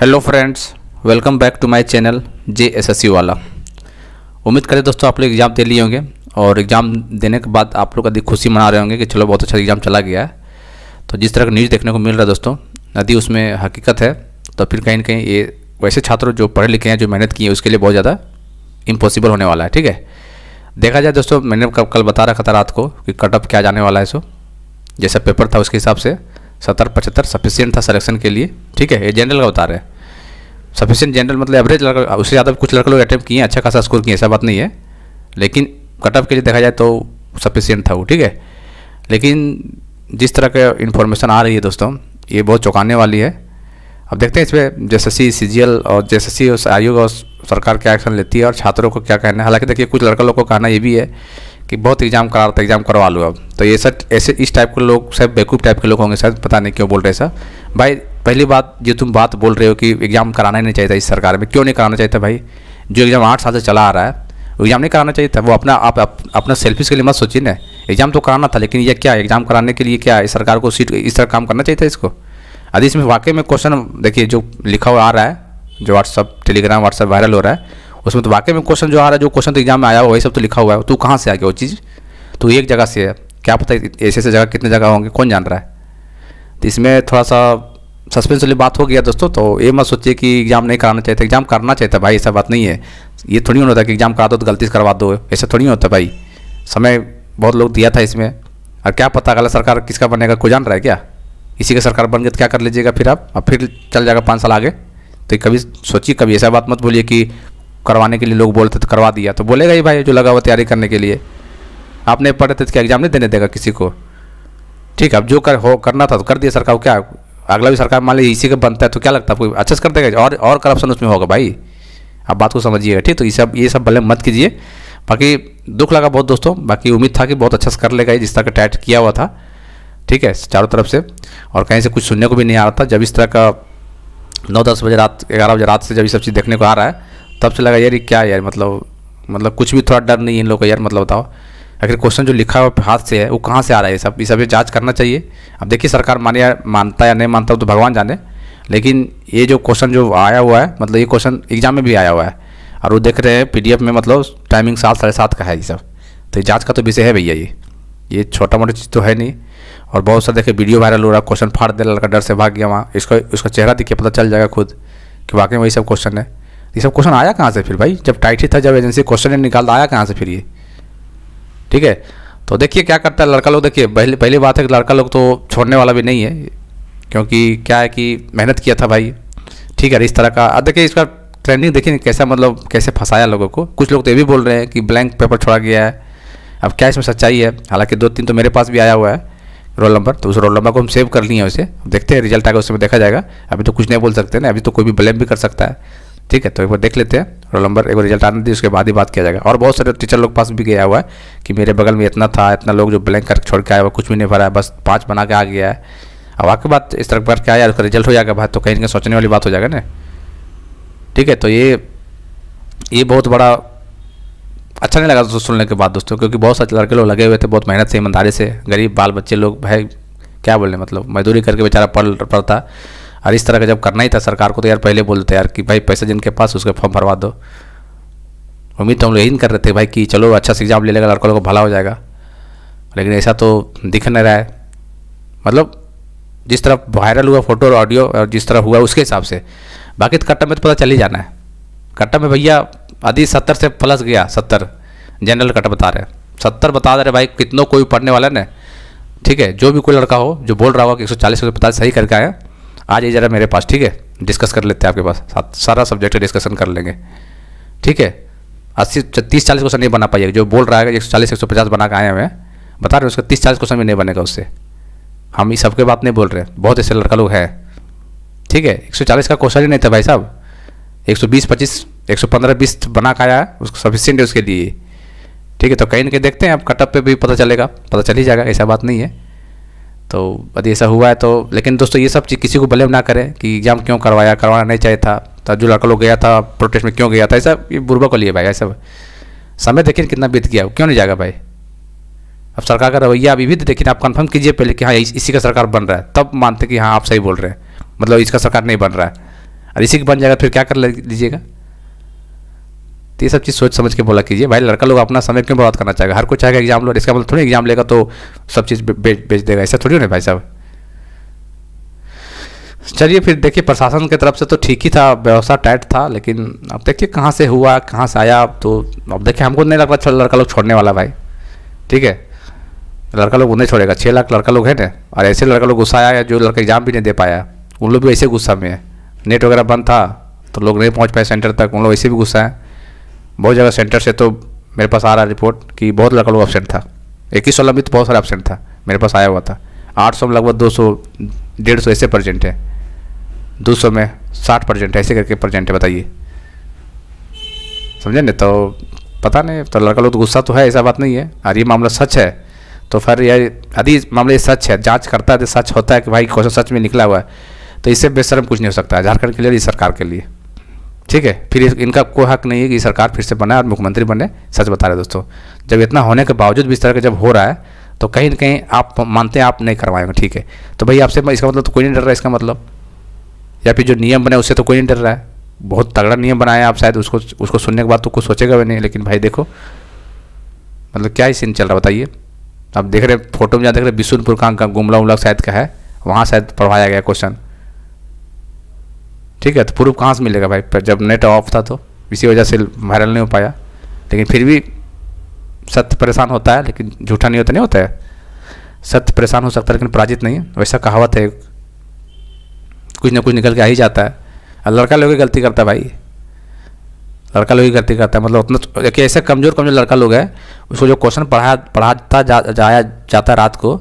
hello friends welcome back to my channel J S S वाला उम्मीद करें दोस्तों आप लोग एग्ज़ाम दे लिए होंगे और एग्ज़ाम देने के बाद आप लोग अधिक खुशी मना रहे होंगे कि चलो बहुत अच्छा एग्ज़ाम चला गया है तो जिस तरह का न्यूज़ देखने को मिल रहा है दोस्तों यदि उसमें हकीकत है तो फिर कहीं ना कहीं ये वैसे छात्र जो पढ़े लिखे हैं जो मेहनत की है उसके लिए बहुत ज़्यादा इम्पॉसिबल होने वाला है ठीक है देखा जाए दोस्तों मैंने कल बता रखा था रात को कि कटअप क्या जाने वाला है सो जैसा पेपर था उसके हिसाब से सत्तर पचहत्तर सफिशियंट था सलेक्शन के लिए ठीक है ये जनरल का रहे हैं सफिशियंट जनरल मतलब एवरेज लड़का उससे ज़्यादा कुछ लड़के लोग अटैम्प किए अच्छा खासा स्कोर किए ऐसा बात नहीं है लेकिन कटअप के लिए देखा जाए तो सफिशियंट था वो ठीक है लेकिन जिस तरह का इन्फॉर्मेशन आ रही है दोस्तों ये बहुत चौंकाने वाली है अब देखते हैं इसमें जैसे सी सी जी एल और जैसे सी आयोग और सरकार क्या एक्शन लेती है और छात्रों को क्या कहना है हालांकि देखिए कुछ लड़का लोग को कहना ये भी है कि बहुत एग्जाम करा रहा था एग्जाम करवा लो अब तो ये सर ऐसे इस टाइप के लोग सब बेकूफ़ टाइप के लोग होंगे सर पता नहीं क्यों बोल रहे सर भाई पहली बात जो तुम बात बोल रहे हो कि एग्ज़ाम कराना ही नहीं चाहिए था इस सरकार में क्यों नहीं कराना चाहिए था भाई जो एग्ज़ाम आठ साल से चला आ रहा है एग्ज़ाम नहीं कराना चाहिए था वो अपना आप अप, अपना सेल्फिश के लिए मत सोचिए ना एग्ज़ाम तो कराना था लेकिन ये क्या एग्ज़ाम कराने के लिए क्या इस सरकार को सीट इस तरह काम करना चाहिए था इसको अभी इसमें वाकई में क्वेश्चन देखिए जो लिखा हुआ आ रहा है जो व्हाट्सअप टेलीग्राम व्हाट्सअप वायरल हो रहा है उसमें तो वाकई में क्वेश्चन जो आ रहा है जो क्वेश्चन तो एग्जाम में आया हुआ वही सब तो लिखा हुआ है तो कहाँ से आ गया वो चीज़ तो एक जगह से है क्या पता ऐसे ऐसे जगह कितने जगह होंगे कौन जान रहा है तो इसमें थोड़ा सा सस्पेंस वाली बात हो गया दोस्तों तो ये मत सोचिए कि एग्जाम नहीं कराना चाहिए एग्जाम करना चाहिए भाई ऐसा बात नहीं है ये थोड़ी नहीं होता कि एग्जाम करा दो तो गलती से करवा दो ऐसा थोड़ी होता भाई समय बहुत लोग दिया था इसमें और क्या पता अगला सरकार किसका बनेगा कोई जान रहा है क्या इसी का सरकार बन गई तो क्या कर लीजिएगा फिर आप और फिर चल जाएगा पाँच साल आगे तो कभी सोचिए कभी ऐसा बात मत बोलिए कि करवाने के लिए लोग बोलते तो करवा दिया तो बोलेगा ही भाई जो लगा हुआ तैयारी करने के लिए आपने पढ़े थे तो क्या एग्जाम नहीं देने देगा किसी को ठीक है अब जो कर हो करना था तो कर दिया सरकार को क्या अगला भी सरकार मान लीजिए इसी का बनता है तो क्या लगता है आपको अच्छे से कर देगा और और करप्शन उसमें होगा भाई आप बात को समझिएगा ठीक तो ये सब ये सब भले मत कीजिए बाकी दुख लगा बहुत दोस्तों बाकी उम्मीद था कि बहुत अच्छा से कर लेगा जिस तरह का टाइट किया हुआ था ठीक है चारों तरफ से और कहीं से कुछ सुनने को भी नहीं आ रहा था जब इस तरह का नौ दस बजे रात ग्यारह बजे रात से जब ये सब चीज़ देखने को आ रहा है तब से लगा यार ये क्या यार मतलब मतलब कुछ भी थोड़ा डर नहीं है इन लोग का यार मतलब बताओ आखिर क्वेश्चन जो लिखा हुआ हाथ से है वो कहाँ से आ रहा है ये सब इस सब जाँच करना चाहिए अब देखिए सरकार माने या मानता या नहीं मानता तो भगवान जाने लेकिन ये जो क्वेश्चन जो आया हुआ है मतलब ये क्वेश्चन एग्जाम में भी आया हुआ है और वो देख रहे हैं पीडीएफ में मतलब टाइमिंग सात साढ़े सात का है ये सब तो ये जाँच का तो विषय है भैया ये ये छोटा मोटा चीज़ तो है नहीं और बहुत सारे देखे वीडियो वायरल हो रहा क्वेश्चन फाड़ दे लड़का डर से भाग गया वहाँ इसका उसका चेहरा दिखे पता चल जाएगा खुद कि वाकई वही सब क्वेश्चन है ये सब क्वेश्चन आया कहाँ से फिर भाई जब टाइट ही था जब एजेंसी क्वेश्चन निकाल आया कहाँ से फिर ये ठीक है तो देखिए क्या करता है लड़का लोग देखिए पहले पहली बात है कि लड़का लोग तो छोड़ने वाला भी नहीं है क्योंकि क्या है कि मेहनत किया था भाई ठीक है इस तरह का अब देखिए इसका ट्रेंडिंग देखिए कैसा मतलब कैसे फंसाया लोगों को कुछ लोग तो ये भी बोल रहे हैं कि ब्लैंक पेपर छोड़ा गया है अब क्या इसमें सच्चाई है हालांकि दो तीन तो मेरे पास भी आया हुआ है रोल नंबर तो उस रोल नंबर को हम सेव कर लिए हैं उसे देखते हैं रिजल्ट आएगा उसमें देखा जाएगा अभी तो कुछ नहीं बोल सकते ना अभी तो कोई भी ब्लेम भी कर सकता है ठीक है तो एक बार देख लेते हैं रोल नंबर एक बार रिजल्ट आने दी उसके बाद ही बात किया जाएगा और बहुत सारे टीचर लोग पास भी गया हुआ है कि मेरे बगल में इतना था इतना लोग जो ब्लैंक करके छोड़ के आया हुआ कुछ भी नहीं भरा है बस पाँच बना के आ गया है अब आपके बाद इस तरह पर क्या आया उसका रिजल्ट हो जाएगा भाई तो कहीं ना कहीं सोचने वाली बात हो जाएगा ना ठीक है तो ये ये बहुत बड़ा अच्छा नहीं लगा दोस्तों सुनने के बाद दोस्तों क्योंकि बहुत सारे लड़के लोग लगे हुए थे बहुत मेहनत से ईमानदारी से गरीब बाल बच्चे लोग भाई क्या बोलने मतलब मजदूरी करके बेचारा पढ़ पढ़ता और इस तरह का जब करना ही था सरकार को तो यार पहले बोलते यार कि भाई पैसे जिनके पास उसके फॉर्म भरवा दो उम्मीद तो हम लोग यही कर रहे थे भाई कि चलो अच्छा से एग्ज़ाम ले लेगा लड़का को भला हो जाएगा लेकिन ऐसा तो दिख नहीं रहा है मतलब जिस तरह वायरल हुआ फोटो और ऑडियो और जिस तरह हुआ उसके हिसाब से बाकी तो कट्टा में तो पता चल ही जाना है कट्टा में भैया आदि सत्तर से प्लस गया सत्तर जनरल कट बता रहे सत्तर बता दे रहे भाई कितनों कोई पढ़ने वाला ना ठीक है जो भी कोई लड़का हो जो बोल रहा होगा कि एक सौ चालीस सौ सही करके आए आ जाइए ज़रा मेरे पास ठीक है डिस्कस कर लेते हैं आपके पास सारा सब्जेक्ट डिस्कशन कर लेंगे ठीक है अस्सी तीस चालीस क्वेश्चन नहीं बना पाइएगा जो बोल रहा है एक सौ चालीस एक सौ पचास बना के आए हुए हैं बता रहे हैं उसका तीस चालीस क्वेश्चन भी नहीं बनेगा उससे हम ये सबके बात नहीं बोल रहे हैं बहुत ऐसे लड़का लोग हैं ठीक है एक सौ चालीस का क्वेश्चन ही नहीं था भाई साहब एक सौ बीस पच्चीस एक सौ पंद्रह बीस बना के आया है उसको सफिशियंट है उसके लिए ठीक है तो कहीं ना कहीं देखते हैं आप कटअप पर भी पता चलेगा पता चल ही जाएगा ऐसा बात नहीं है तो यदि ऐसा हुआ है तो लेकिन दोस्तों ये सब चीज़ किसी को ब्लेम ना करें कि एग्ज़ाम क्यों करवाया करवाना नहीं चाहिए था तो जो लड़का लोग गया था प्रोटेस्ट में क्यों गया था ऐसा ये बुरबा को लिए भाई ऐसा समय देखिए कितना बीत गया क्यों नहीं जाएगा भाई अब सरकार का रवैया अभी भी देखिए आप कन्फर्म कीजिए पहले कि हाँ इसी का सरकार बन रहा है तब मानते कि हाँ आप सही बोल रहे हैं मतलब इसका सरकार नहीं बन रहा है और इसी का बन जाएगा फिर क्या कर लीजिएगा तो ये सब चीज़ सोच समझ के बोला कीजिए भाई लड़का लोग अपना समय क्यों बर्बाद करना चाहेगा हर कोई चाहेगा एग्जाम लो इसका मतलब थोड़ी एग्जाम लेगा तो सब चीज़ बेच बेच देगा ऐसा थोड़ी ना भाई साहब चलिए फिर देखिए प्रशासन की तरफ से तो ठीक ही था व्यवस्था टाइट था लेकिन अब देखिए कहाँ से हुआ कहाँ से आया अब तो अब देखिए हमको नहीं लग रहा लड़का लोग छोड़ने वाला भाई ठीक है लड़का लोग उन्हें छोड़ेगा छः लाख लड़का लोग है ना और ऐसे लड़का लोग गुस्सा आया जो लड़का एग्जाम भी नहीं दे पाया उन लोग भी ऐसे गुस्सा में है नेट वगैरह बंद था तो लोग नहीं पहुँच पाए सेंटर तक उन लोग ऐसे भी गुस्सा है बहुत जगह सेंटर से तो मेरे पास आ रहा रिपोर्ट कि बहुत लड़का लोग एबसेंट था इक्कीस सौ लंबी तो बहुत सारा एबसेंट था मेरे पास आया हुआ था आठ सौ में लगभग दो सौ डेढ़ सौ ऐसे परसेंट है दो सौ में साठ परसेंट ऐसे करके परसेंट है बताइए समझे ना तो पता नहीं तो लड़का लोग तो गुस्सा तो है ऐसा बात नहीं है और ये मामला सच है तो फिर ये यदि मामला ये सच है जाँच करता है तो सच होता है कि भाई क्वेश्चन सच में निकला हुआ है तो इससे बेसरम कुछ नहीं हो सकता झारखंड के लिए सरकार के लिए ठीक है फिर इनका कोई हक नहीं है कि सरकार फिर से बने और मुख्यमंत्री बने सच बता रहे दोस्तों जब इतना होने के बावजूद भी इस तरह का जब हो रहा है तो कहीं ना कहीं आप मानते हैं आप नहीं करवाएंगे ठीक है तो भाई आपसे इसका मतलब तो कोई नहीं डर रहा है इसका मतलब या फिर जो नियम बने उससे तो कोई नहीं डर रहा है बहुत तगड़ा नियम बनाया आप शायद उसको उसको सुनने के बाद तो कुछ सोचेगा भी नहीं लेकिन भाई देखो मतलब क्या ही सीन चल रहा बताइए आप देख रहे फोटो में जहाँ देख रहे बिशुनपुर का गुमला उमला शायद का है वहाँ शायद पढ़वाया गया क्वेश्चन ठीक है तो प्रूफ कहाँ से मिलेगा भाई पर जब नेट ऑफ था तो इसी वजह से वायरल नहीं हो पाया लेकिन फिर भी सत्य परेशान होता है लेकिन झूठा नहीं होता नहीं होता है सत्य परेशान हो सकता है लेकिन पराजित नहीं वैसा कहावत है कुछ ना कुछ निकल के आ ही जाता है और लड़का लोग गलती करता है भाई लड़का लोग ही गलती करता है मतलब उतना देखिए ऐसे कमज़ोर कमज़ोर लड़का लोग है उसको जो क्वेश्चन पढ़ा पढ़ाता जा, जाया जाता है रात को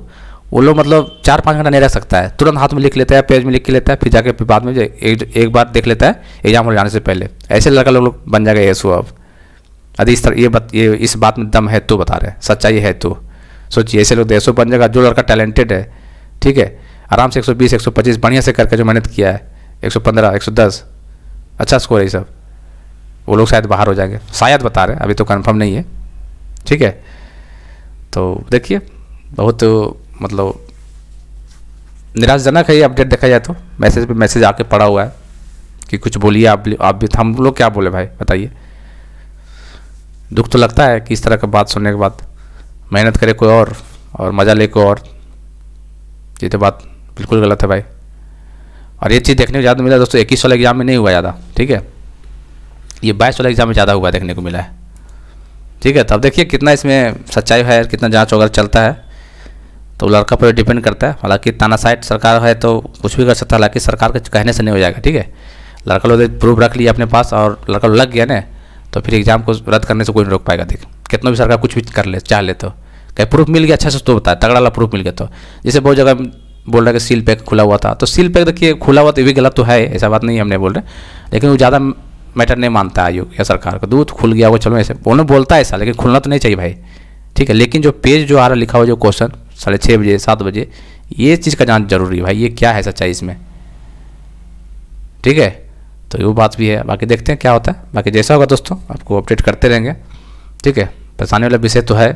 वो लोग मतलब चार पाँच घंटा नहीं रह सकता है तुरंत हाथ में लिख लेता है पेज में लिख के लेता है फिर जाके फिर बाद में एक, एक बार देख लेता है एग्जाम हो जाने से पहले ऐसे लड़का लोग लो बन जाएगा सो अब यदि इस तरह ये बात ये इस बात में दम है तो बता रहे सच्चाई है तो सोचिए ऐसे लोग देशों बन जाएगा जो लड़का टैलेंटेड है ठीक है आराम से एक सौ बढ़िया से करके जो मेहनत किया है एक सौ अच्छा स्कोर है ये सब वो लोग शायद बाहर हो जाएंगे शायद बता रहे हैं अभी तो कन्फर्म नहीं है ठीक है तो देखिए बहुत मतलब निराशजनक है ये अपडेट देखा जाए तो मैसेज पे मैसेज आके पड़ा हुआ है कि कुछ बोलिए आप आप भी हम लोग क्या बोले भाई बताइए दुख तो लगता है कि इस तरह का बात सुनने के बाद मेहनत करे कोई और और मज़ा ले कोई और ये तो बात बिल्कुल गलत है भाई और ये चीज़ देखने को ज़्यादा मिला दोस्तों इक्कीस वाला एग्ज़ाम में नहीं हुआ ज़्यादा ठीक है ये बाईस वाला एग्ज़ाम में ज़्यादा हुआ देखने को मिला है ठीक है तब देखिए कितना इसमें सच्चाई है कितना जाँच वगैरह चलता है तो लड़का पर डिपेंड करता है हालांकि तानासाइट सरकार है तो कुछ भी कर सकता है हालांकि सरकार के कहने से नहीं हो जाएगा ठीक है लड़का लोग प्रूफ रख लिया अपने पास और लड़का लग गया ना तो फिर एग्जाम को रद्द करने से कोई नहीं रोक पाएगा देख कितना भी सरकार कुछ भी कर ले चाह ले तो कहीं प्रूफ मिल गया अच्छा से तो बताया तगड़ा वाला प्रूफ मिल गया तो जैसे बहुत जगह बोल रहा है कि सील पैक खुला हुआ था तो सील पैक देखिए खुला हुआ तो ये भी गलत तो है ऐसा बात नहीं हमने बोल रहे लेकिन वो ज़्यादा मैटर नहीं मानता आयोग या सरकार को दूध खुल गया वो चलो ऐसे उन्होंने बोलता है ऐसा लेकिन खुलना तो नहीं चाहिए भाई ठीक है लेकिन जो पेज जो आ रहा लिखा हुआ जो क्वेश्चन साढ़े छः बजे सात बजे ये चीज़ का जांच जरूरी है भाई ये क्या है सच्चाई इसमें ठीक है तो वो बात भी है बाकी देखते हैं क्या होता है बाकी जैसा होगा दोस्तों आपको अपडेट करते रहेंगे ठीक है परेशानी वाला विषय तो है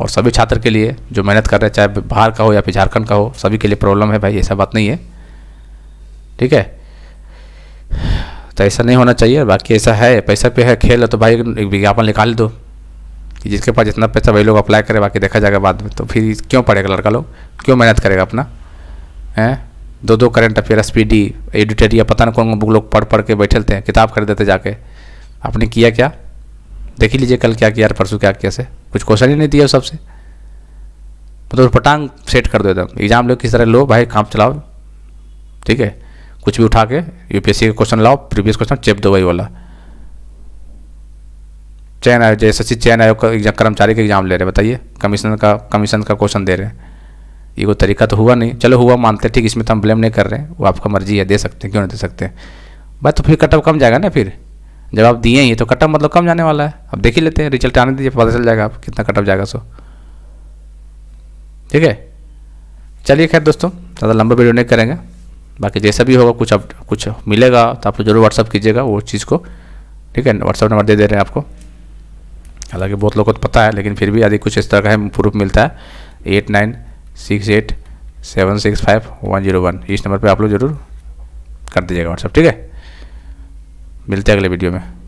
और सभी छात्र के लिए जो मेहनत कर रहे हैं चाहे बाहर का हो या फिर झारखंड का हो सभी के लिए प्रॉब्लम है भाई ऐसा बात नहीं है ठीक है तो ऐसा नहीं होना चाहिए बाकी ऐसा है पैसा पे है खेल है तो भाई एक विज्ञापन निकाल दो कि जिसके पास जितना पैसा वही लोग अप्लाई करें बाकी देखा जाएगा बाद में तो फिर क्यों पढ़ेगा लड़का लोग क्यों मेहनत करेगा अपना हैं दो दो current affairs P D या पता नहीं कौन बुक लोग पढ़ पढ़ के बैठे हैं किताब खरीदते जाके आपने किया क्या देख ही लीजिए कल क्या किया परसों क्या किया से कुछ क्वेश्चन ही नहीं दिया सबसे मतलब पटांग सेट कर दो एकदम एग्जाम लो किस तरह लो भाई काम चलाओ ठीक है कुछ भी उठा के यूपीएससी का क्वेश्चन लाओ प्रीवियस क्वेश्चन चेप दो वही वाला चयन आयोग जैसे सचिव चयन आयोग का कर्मचारी का एग्ज़ाम ले रहे हैं बताइए कमीशन का कमीशन का क्वेश्चन दे रहे हैं ये कोई तरीका तो हुआ नहीं चलो हुआ मानते ठीक इसमें तो हम ब्लेम नहीं कर रहे हैं वो आपका मर्जी है दे सकते हैं क्यों नहीं दे सकते हैं भाई तो फिर कटअप कम जाएगा ना फिर जब आप दिए ही तो कटअप मतलब कम जाने वाला है अब देख ही लेते हैं रिजल्ट आने दीजिए पता चल जाएगा आप कितना कटअप जाएगा सो ठीक है चलिए खैर दोस्तों ज़्यादा लंबा वीडियो नहीं करेंगे बाकी जैसा भी होगा कुछ अब कुछ मिलेगा तो आप जरूर व्हाट्सअप कीजिएगा वो चीज़ को ठीक है व्हाट्सअप नंबर दे दे रहे हैं आपको हालांकि बहुत लोगों को तो पता है लेकिन फिर भी यदि कुछ इस तरह का है प्रूफ मिलता है eight nine six eight seven six five one zero one इस नंबर पर आप लोग जरूर कर दीजिएगा व्हाट्सअप ठीक है मिलते हैं अगले वीडियो में